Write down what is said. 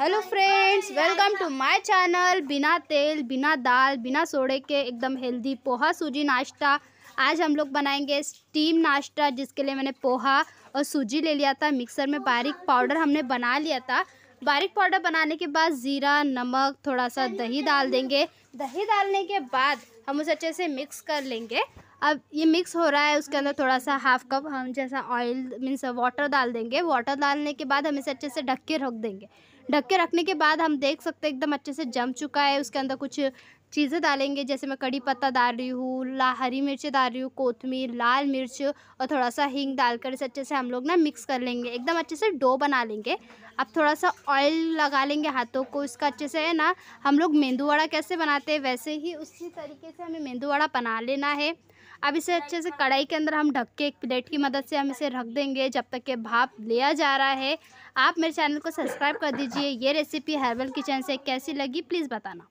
hello friends welcome to my channel बिना तेल बिना दाल बिना सोडे के एकदम हेल्दी पोहा सूजी नाश्ता आज हम लोग बनाएंगे स्टीम नाश्ता जिसके लिए मैंने पोहा और सूजी ले लिया था मिक्सर में बारीक पाउडर हमने बना लिया था बारीक पाउडर बनाने के बाद ज़ीरा नमक थोड़ा सा दही डाल देंगे दही डालने के बाद हम उसे अच्छे से मिक्स कर लेंगे अब ये मिक्स हो रहा है उसके अंदर थोड़ा सा हाफ कप हम जैसा ऑयल मीन्स वाटर डाल देंगे वाटर डालने के बाद हम इसे अच्छे से ढक के रख देंगे ढक के रखने के बाद हम देख सकते हैं एकदम अच्छे से जम चुका है उसके अंदर कुछ चीज़ें डालेंगे जैसे मैं कड़ी पत्ता डाल रही हूँ ला हरी मिर्च डाल रही हूँ कोथमीर लाल मिर्च और थोड़ा सा हींग डालकर इसे अच्छे से हम लोग ना मिक्स कर लेंगे एकदम अच्छे से डो बना लेंगे अब थोड़ा सा ऑयल लगा लेंगे हाथों को इसका अच्छे से है ना हम लोग मेंदू वड़ा कैसे बनाते हैं वैसे ही उसी तरीके से हमें मेंदू वड़ा बना लेना है अब इसे अच्छे से कढ़ाई के अंदर हम ढक के एक प्लेट की मदद से हम इसे रख देंगे जब तक ये भाप लिया जा रहा है आप मेरे चैनल को सब्सक्राइब कर दीजिए ये रेसिपी हर्बल किचन से कैसी लगी प्लीज़ बताना